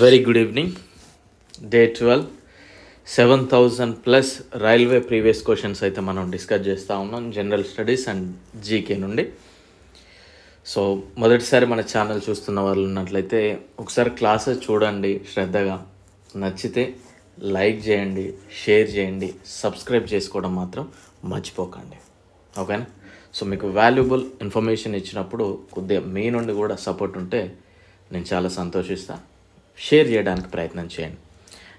very good evening day twelve seven thousand plus railway previous questions అయితే మనం discuss చేస్తూ ఉన్నాం జనరల్ స్టడీస్ అండ్ జీకే నుండి so మొదటిసారి మన ఛానల్ చూస్తున్న వాళ్ళు ఉన్నట్లయితే ఒకసారి క్లాసెస్ చూడండి శ్రద్ధగా నచ్చితే లైక్ చేయండి షేర్ చేయండి సబ్స్క్రైబ్ చేసుకోవడం మాత్రం మర్చిపోకండి ఓకేనా సో మీకు వాల్యుబుల్ ఇన్ఫర్మేషన్ ఇచ్చినప్పుడు కొద్దిగా మీ నుండి కూడా సపోర్ట్ ఉంటే నేను చాలా సంతోషిస్తాను షేర్ చేయడానికి ప్రయత్నం చేయండి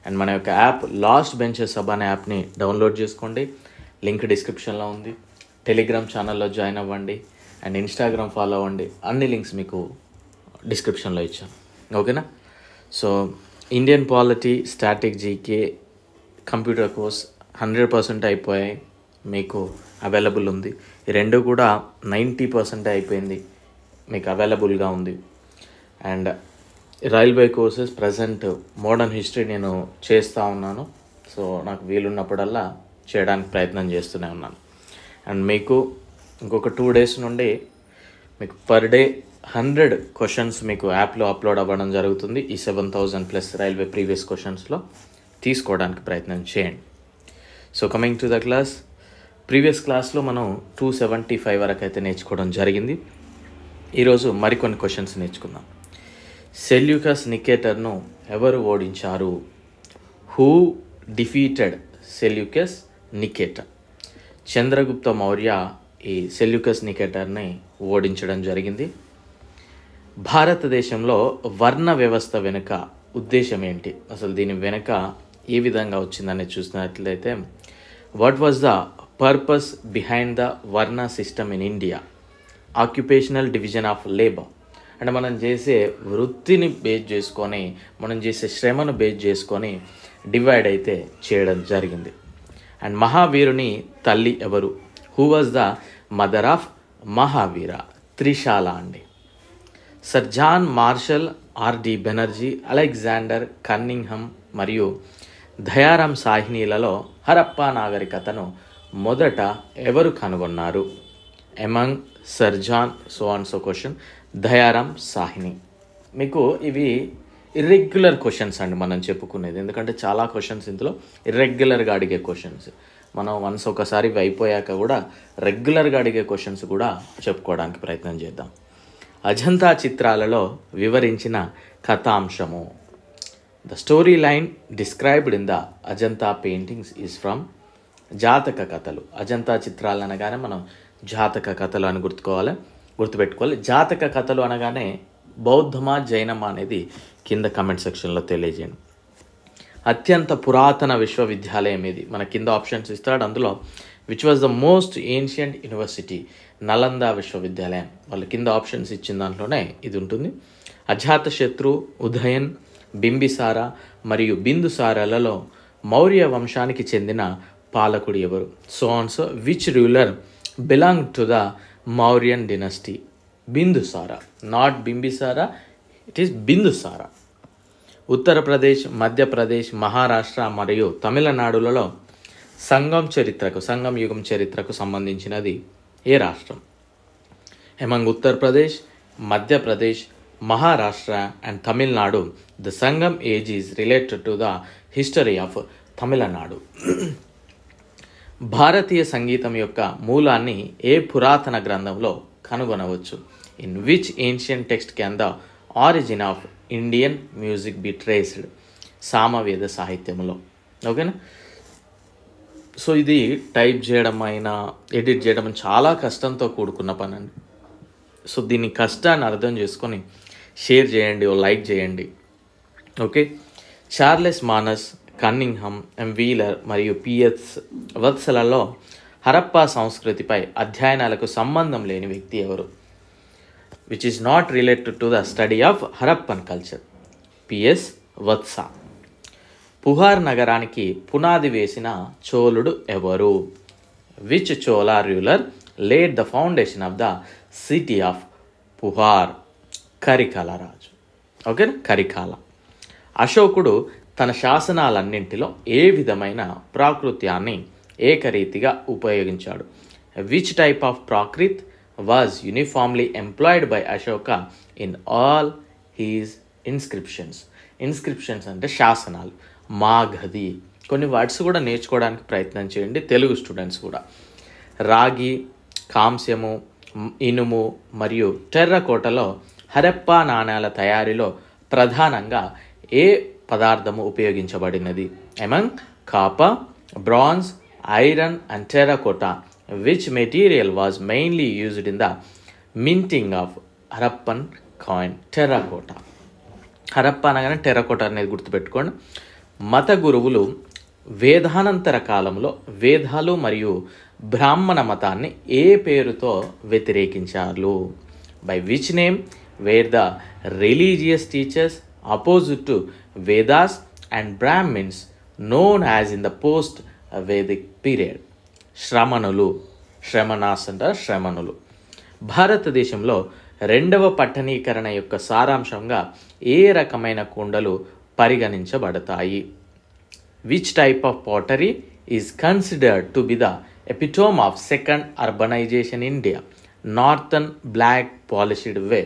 అండ్ మన యొక్క యాప్ లాస్ట్ బెంచెస్ సభ అనే యాప్ని డౌన్లోడ్ చేసుకోండి లింక్ డిస్క్రిప్షన్లో ఉంది టెలిగ్రామ్ ఛానల్లో జాయిన్ అవ్వండి అండ్ ఇన్స్టాగ్రామ్ ఫాలో అవ్వండి అన్ని లింక్స్ మీకు డిస్క్రిప్షన్లో ఇచ్చాను ఓకేనా so Indian polity static GK computer course hundred percent అయిపోయాయి మీకు అవైలబుల్ ఉంది ఈ రెండు కూడా నైంటీ పర్సెంట్ అయిపోయింది మీకు అవైలబుల్గా ఉంది and railway courses present modern history నేను చేస్తూ ఉన్నాను సో నాకు వీలున్నప్పుడల్లా చేయడానికి ప్రయత్నం చేస్తూనే ఉన్నాను అండ్ మీకు ఇంకొక టూ డేస్ నుండి మీకు పర్ డే హండ్రెడ్ క్వశ్చన్స్ మీకు యాప్లో అప్లోడ్ అవ్వడం జరుగుతుంది ఈ seven thousand plus railway previous క్వశ్చన్స్లో తీసుకోవడానికి ప్రయత్నం చేయండి so coming to the class previous క్లాస్లో మనం టూ సెవెంటీ ఫైవ్ వరకు అయితే నేర్చుకోవడం జరిగింది ఈరోజు మరికొన్ని క్వశ్చన్స్ నేర్చుకుందాం సెల్యూకస్ నికేటర్ను ఎవరు ఓడించారు who defeated Seleucus Nicator Chandragupta Maurya ఈ సెల్యూకస్ నికేటర్ని ఓడించడం జరిగింది భారతదేశంలో వర్ణ వ్యవస్థ వెనుక ఉద్దేశం ఏంటి అసలు దీని వెనుక ఏ విధంగా వచ్చిందని చూసినట్లయితే what was the purpose behind the varna system in India occupational division of labour and మనం చేసే వృత్తిని బేస్ చేసుకొని మనం చేసే శ్రమను బేస్ చేసుకొని డివైడ్ అయితే చేయడం జరిగింది అండ్ మహావీరుని తల్లి ఎవరు who was the mother of Mahavira Trishala అండి sir John Marshall R D Banerjee Alexander Cunningham మరియు దయారాం సాహినీలలో హరప్పా నాగరికతను మొదట ఎవరు కనుగొన్నారు among sir John so on so question Dayaram Sahni మీకు ఇవి ఇర్రెగ్యులర్ క్వశ్చన్స్ అండి మనం చెప్పుకునేది ఎందుకంటే చాలా క్వశ్చన్స్ ఇందులో ఇర్రెగ్యులర్గా అడిగే క్వశ్చన్స్ మనం వన్స్ ఒకసారి అయిపోయాక కూడా రెగ్యులర్గా అడిగే క్వశ్చన్స్ కూడా చెప్పుకోవడానికి ప్రయత్నం చేద్దాం అజంతా చిత్రాలలో వివరించిన కథాంశము the story line described in the Ajanta paintings is from Jataka కథలు అజంతా చిత్రాలు అనగానే మనం జాతక కథలు అని గుర్తుకోవాలి గుర్తుపెట్టుకోవాలి జాతక కథలు అనగానే బౌద్ధమా జైనమా అనేది కింద కమెంట్ సెక్షన్లో తెలియజేయండి అత్యంత పురాతన విశ్వవిద్యాలయం ఇది మన కింద ఆప్షన్స్ ఇస్తాడు అందులో which was the most ancient university Nalanda విశ్వవిద్యాలయం వాళ్ళ కింద ఆప్షన్స్ ఇచ్చిన దాంట్లోనే ఇది ఉంటుంది అజాత శత్రు ఉదయన్ బింబిసార మరియు బిందుసారలలో మౌర్య వంశానికి చెందిన పాలకుడు ఎవరు so on so which ruler belong to the Mauryan dynasty Bindusara not Bimbisara it is Bindusara Uttar Pradesh Madhya Pradesh Maharashtra మరియు తమిళనాడులలో సంఘం చరిత్రకు సంఘం యుగం చరిత్రకు సంబంధించినది ఏ రాష్ట్రం among Uttar Pradesh Madhya Pradesh Maharashtra and Tamil Nadu the Sangam age is related to the history of Tamil Nadu భారతీయ సంగీతం యొక్క మూలాన్ని ఏ పురాతన గ్రంథంలో కనుగొనవచ్చు in which ancient text can the origin of Indian music be traced Samaveda సాహిత్యంలో ఓకేనా సో ఇది టైప్ చేయడం అయినా ఎడిట్ చేయడం చాలా కష్టంతో కూడుకున్న పని అండి సో దీని కష్టాన్ని అర్థం చేసుకొని షేర్ చేయండి ఓ లైక్ చేయండి okay Charles Masson Cunningham Wheeler మరియు పిఎస్ వత్సలలో హరప్పా సంస్కృతిపై అధ్యయనాలకు సంబంధం లేని వ్యక్తి ఎవరు which is not related to the study of Harappan culture P S Vats Puhar నగరానికి పునాది వేసిన చోళుడు ఎవరు which Chola ruler laid the foundation of the city of Puhar Karikala రాజు ఓకేనా కరికాల అశోకుడు తన శాసనాలన్నింటిలో ఏ విధమైన ప్రాకృత్యాన్ని ఏకరీతిగా ఉపయోగించాడు which type of Prakrit was uniformly employed by Ashoka in all his inscriptions inscriptions అంటే శాసనాలు మాఘది కొన్ని వర్డ్స్ కూడా నేర్చుకోవడానికి ప్రయత్నం చేయండి తెలుగు స్టూడెంట్స్ కూడా రాగి కాంస్యము ఇనుము మరియు టెర్రకోటలో హరప్పా నాణ్యాల తయారీలో ప్రధానంగా ఏ పదార్థము ఉపయోగించబడినది among copper bronze iron and terracotta which material was mainly used in the minting of Harappan coin terracotta Harappa అనగానే టెరకోటా అనేది గుర్తుపెట్టుకోండి మత గురువులు వేదానంతర కాలంలో వేదాలు మరియు బ్రాహ్మణ మతాన్ని ఏ పేరుతో వ్యతిరేకించారు by which name were the religious teachers opposite to Vedas and Brahmins known as in the post Vedic period శ్రమణులు శ్రమణాస్ అంటారు శ్రమణులు భారతదేశంలో రెండవ పట్టణీకరణ యొక్క సారాంశంగా ఏ రకమైన కుండలు పరిగణించబడతాయి which type of pottery is considered to be the epitome of second urbanization India northern black polished ware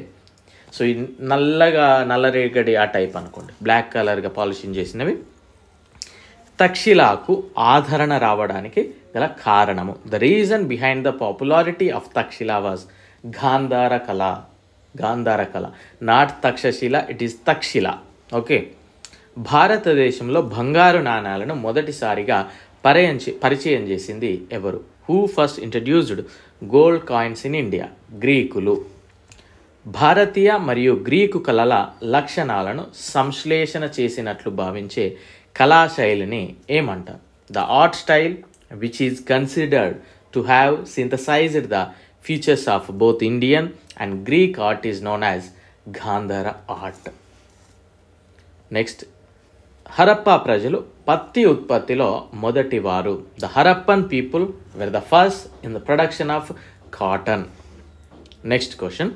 so ఈ నల్లగా నల్లరేగడి ఆ టైప్ అనుకోండి బ్లాక్ కలర్గా పాలిషింగ్ చేసినవి తక్షిలాకు ఆదరణ రావడానికి గల కారణము the reason behind the popularity of Taxila was Gandhara కళ గాంధార కళ not Takshashila it is Taxila okay భారతదేశంలో బంగారు నాణాలను మొదటిసారిగా పరయంచి పరిచయం చేసింది ఎవరు who first introduced gold coins in India గ్రీకులు భారతీయ మరియు గ్రీకు కళల లక్షణాలను సంశ్లేషణ చేసినట్లు భావించే కళాశైలిని ఏమంటారు the art style which is considered to have synthesized the features of both Indian and Greek art is known as Gandhara art next Harappa ప్రజలు పత్తి ఉత్పత్తిలో మొదటి వారు the Harappan people were the first in the production of cotton next question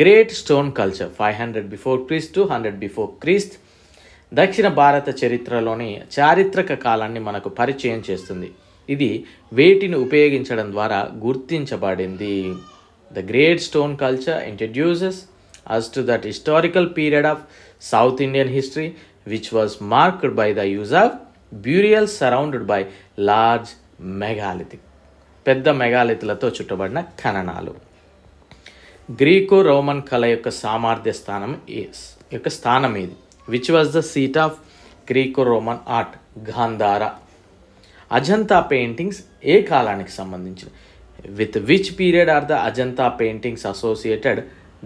great stone culture five hundred before Christ two hundred before Christ దక్షిణ భారత చరిత్రలోని చారిత్రక కాలాన్ని మనకు పరిచయం చేస్తుంది ఇది వేటిని ఉపయోగించడం ద్వారా గుర్తించబడింది the great stone culture introduces us to that historical period of south Indian history which was marked by the use of burial surrounded by large megalithic పెద్ద మెగాలిథులతో చుట్టబడిన ఖననాలు గ్రీకు రోమన్ కళ యొక్క సామర్థ్య స్థానం యొక్క స్థానం ఇది which was the seat of Greek Roman art Gandhara Ajanta paintings ఏ కాలానికి సంబంధించిన with which period are the Ajanta paintings associated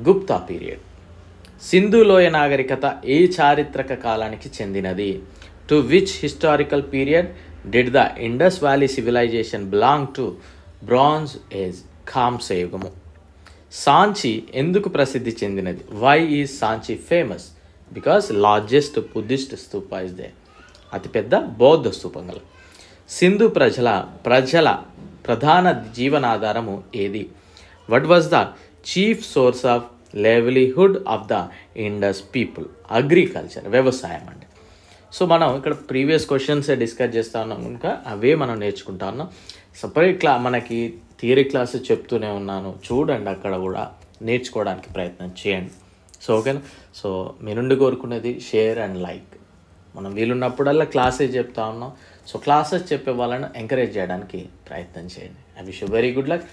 Gupta period Sindhu లోయ నాగరికత ఏ చారిత్రక కాలానికి చెందినది to which historical period did the Indus valley civilization belong to bronze age కాంస యుగము సాంచి ఎందుకు ప్రసిద్ధి చెందినది వై ఈ Sanchi famous because largest Buddhist stupa is there అతిపెద్ద బౌద్ధ స్థూపం గల సింధు ప్రజల ప్రజల ప్రధాన జీవనాధారము ఏది what was the chief source of livelihood of the Indus people agriculture వ్యవసాయం అండి సో మనం ఇక్కడ ప్రీవియస్ క్వశ్చన్సే డిస్కస్ చేస్తా ఉన్నాం కనుక అవే మనం నేర్చుకుంటా ఉన్నాం సపరేట్ మనకి థియరీ క్లాసెస్ చెప్తూనే ఉన్నాను చూడండి అక్కడ కూడా నేర్చుకోవడానికి ప్రయత్నం చేయండి సో ఓకేనా సో మీ నుండి కోరుకునేది షేర్ అండ్ లైక్ మనం వీలున్నప్పుడల్లా క్లాసెస్ చెప్తా ఉన్నాం సో క్లాసెస్ చెప్పే వాళ్ళను ఎంకరేజ్ చేయడానికి ప్రయత్నం చేయండి I wish you very good luck